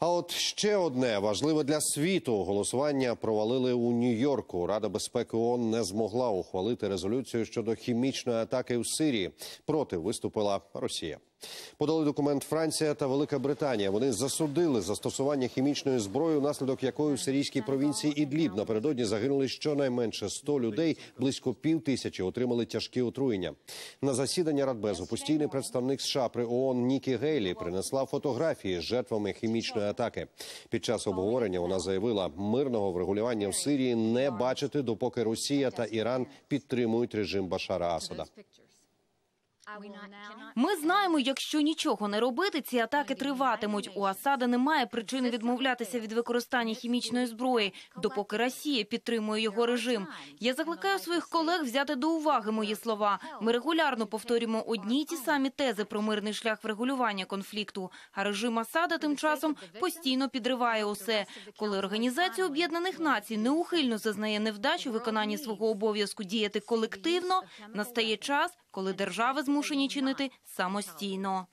А от ще одне важливе для світу голосування провалили у Нью-Йорку. Рада безпеки ООН не змогла ухвалити резолюцію щодо хімічної атаки в Сирії. Проти виступила Росія. Подали документ Франція та Велика Британія. Вони засудили застосування хімічної зброї, наслідок якої в сирійській провінції Ідліб напередодні загинули щонайменше 100 людей, близько пів тисячі отримали тяжкі отруєння. На засідання Радбезу постійний представник США при ООН Нікі Гейлі принесла фотографії з жертвами хімічної атаки. Під час обговорення вона заявила, мирного врегулювання в Сирії не бачити, допоки Росія та Іран підтримують режим Башара Асада. Ми знаємо, якщо нічого не робити, ці атаки триватимуть. У Асада немає причини відмовлятися від використання хімічної зброї, допоки Росія підтримує його режим. Я закликаю своїх колег взяти до уваги мої слова. Ми регулярно повторюємо одні й ті самі тези про мирний шлях врегулювання конфлікту. А режим Асада тим часом постійно підриває усе, коли організація Об'єднаних Націй неухильно зазнає невдачу виконання свого обов'язку діяти колективно. Настає час коли держави змушені чинити самостійно.